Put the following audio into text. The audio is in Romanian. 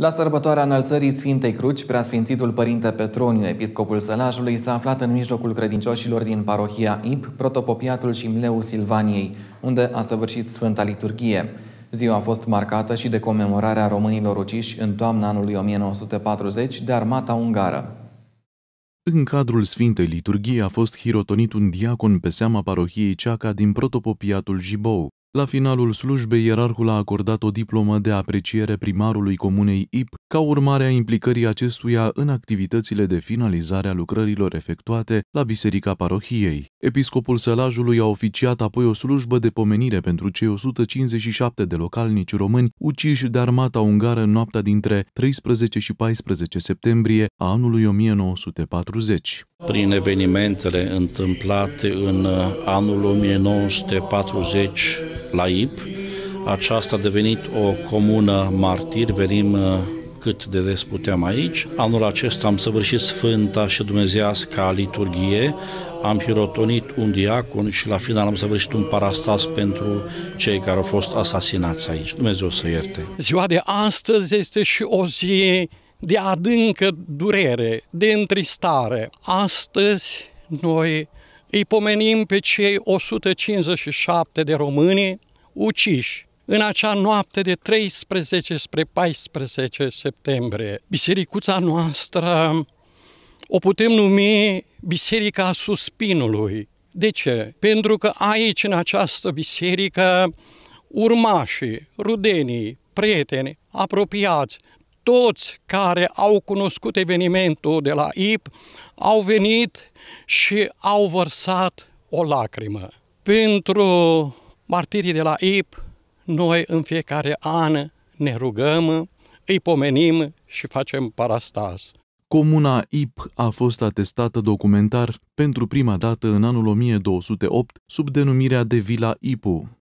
La sărbătoarea înălțării Sfintei Cruci, preasfințitul Părinte Petroniu, episcopul Sălajului, s-a aflat în mijlocul credincioșilor din parohia Ip, protopopiatul și Mleu Silvaniei, unde a săvârșit Sfânta Liturghie. Ziua a fost marcată și de comemorarea românilor uciși în toamna anului 1940 de armata ungară. În cadrul Sfintei Liturghii a fost hirotonit un diacon pe seama parohiei Ceaca din protopopiatul Jibou, la finalul slujbei, ierarhul a acordat o diplomă de apreciere primarului Comunei IP ca urmare a implicării acestuia în activitățile de finalizare a lucrărilor efectuate la Biserica Parohiei. Episcopul Sălajului a oficiat apoi o slujbă de pomenire pentru cei 157 de localnici români uciși de armata ungară în noaptea dintre 13 și 14 septembrie a anului 1940. Prin evenimentele întâmplate în uh, anul 1940 la IP, aceasta a devenit o comună martir, venim uh, cât de des puteam aici. Anul acesta am săvârșit Sfânta și Dumnezeiasca liturghie, am hirotonit un diacon și la final am săvârșit un parastas pentru cei care au fost asasinați aici. Dumnezeu să ierte! Ziua de astăzi este și o zi de adâncă durere, de întristare. Astăzi noi îi pomenim pe cei 157 de români uciși în acea noapte de 13 spre 14 septembrie. Bisericuța noastră o putem numi Biserica Suspinului. De ce? Pentru că aici, în această biserică, urmașii, rudenii, prieteni, apropiați, toți care au cunoscut evenimentul de la IP au venit și au vărsat o lacrimă. Pentru martirii de la IP, noi în fiecare an ne rugăm, îi pomenim și facem parastaz. Comuna Ip a fost atestată documentar pentru prima dată în anul 1208 sub denumirea de Vila Ipu.